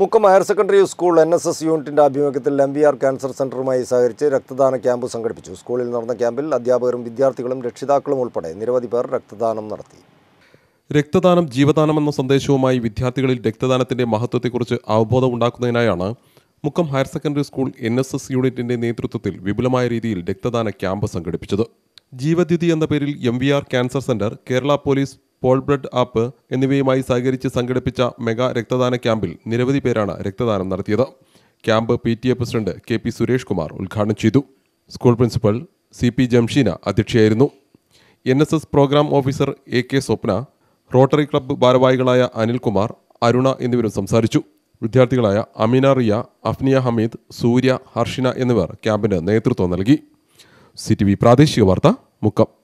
Mukkam higher secondary school N S S യൂണിറ്റിൻ്റെ ആഭിമുഖ്യത്തിൽ R cancer സെൻ്ററുമായി സഹകരിച്ച് രക്തദാന ക്യാമ്പ് സംഘടിപ്പിച്ചു സ്കൂളിൽ നടന്ന ക്യാമ്പിൽ അധ്യാപകരും വിദ്യാർത്ഥികളും രക്ഷിതാക്കളും ഉൾപ്പെടെ നിരവധി പേർ രക്തദാനം നടത്തി രക്തദാനം ജീവദാനം എന്ന സന്ദേശവുമായി വിദ്യാർത്ഥികളിൽ രക്തദാനത്തിൻ്റെ മഹത്വത്തെക്കുറിച്ച് അവബോധമുണ്ടാക്കുന്നതിനായാണ് Mukkam higher secondary school N S S യൂണിറ്റിൻ്റെ നേതൃത്വത്തിൽ വിപുലമായ രീതിയിൽ രക്തദാന ക്യാമ്പ് സംഘടിപ്പിച്ചത് ജീവദ്യുതി എന്ന പേരിൽ M V R cancer centre Kerala police Pol blood app എന്നിവയുമായി സഹകരിച്ച് സംഘടിപ്പിച്ച മെഗാ രക്തദാന ക്യാമ്പിൽ നിരവധി പേരാണ് രക്തദാനം നടത്തിയത് camp P T A president K P Suresh Kumar ഉദ്ഘാടനം ചെയ്തു school principal C P Jamsheena അധ്യക്ഷയായിരുന്നു N S S programme officer A K Swapna rotary club ഭാരവാഹികളായ അനിൽകുമാർ അരുണ എന്നിവരും സംസാരിച്ചു വിദ്യാർത്ഥികളായ അമീന റിയ അഫ്നിയ ഹമീദ് സൂര്യ ഹർഷിന എന്നിവർ ക്യാമ്പിന് നേതൃത്വം നൽകി സി ടി വി പ്രാദേശിക വാർത്ത മുക്കം